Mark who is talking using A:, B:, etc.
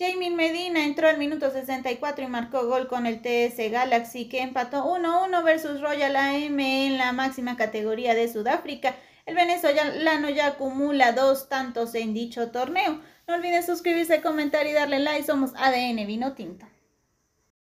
A: Jamie Medina entró al minuto 64 y marcó gol con el TS Galaxy que empató 1-1 versus Royal AM en la máxima categoría de Sudáfrica. El venezolano ya acumula dos tantos en dicho torneo. No olvides suscribirse, comentar y darle like. Somos ADN Vino Tinto.